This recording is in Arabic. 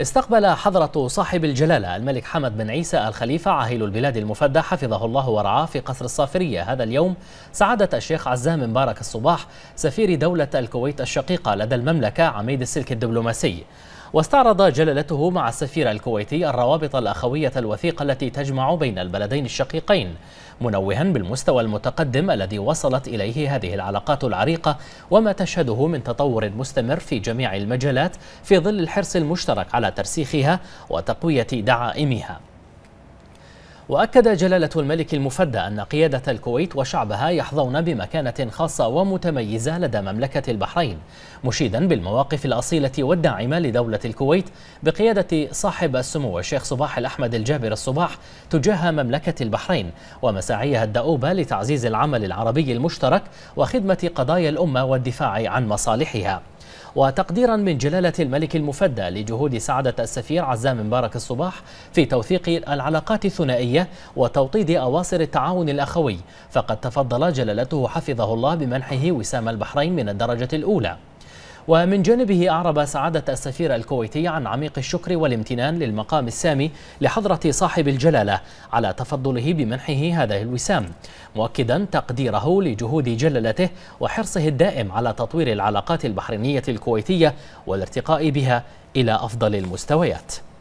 استقبل حضرة صاحب الجلالة الملك حمد بن عيسى الخليفة عاهل البلاد المفدى حفظه الله ورعاه في قصر الصافرية هذا اليوم سعادة الشيخ عزام مبارك الصباح سفير دولة الكويت الشقيقة لدى المملكة عميد السلك الدبلوماسي واستعرض جلالته مع السفير الكويتي الروابط الأخوية الوثيقة التي تجمع بين البلدين الشقيقين منوها بالمستوى المتقدم الذي وصلت إليه هذه العلاقات العريقة وما تشهده من تطور مستمر في جميع المجالات في ظل الحرص المشترك على ترسيخها وتقوية دعائمها وأكد جلالة الملك المفدى أن قيادة الكويت وشعبها يحظون بمكانة خاصة ومتميزة لدى مملكة البحرين مشيدا بالمواقف الأصيلة والداعمة لدولة الكويت بقيادة صاحب السمو الشيخ صباح الأحمد الجابر الصباح تجاه مملكة البحرين ومساعيها الدؤوبة لتعزيز العمل العربي المشترك وخدمة قضايا الأمة والدفاع عن مصالحها وتقديرا من جلالة الملك المفدى لجهود سعادة السفير عزام مبارك الصباح في توثيق العلاقات الثنائية وتوطيد أواصر التعاون الأخوي فقد تفضل جلالته حفظه الله بمنحه وسام البحرين من الدرجة الأولى ومن جانبه أعرب سعادة السفير الكويتي عن عميق الشكر والامتنان للمقام السامي لحضرة صاحب الجلالة على تفضله بمنحه هذا الوسام مؤكدا تقديره لجهود جلالته وحرصه الدائم على تطوير العلاقات البحرينية الكويتية والارتقاء بها إلى أفضل المستويات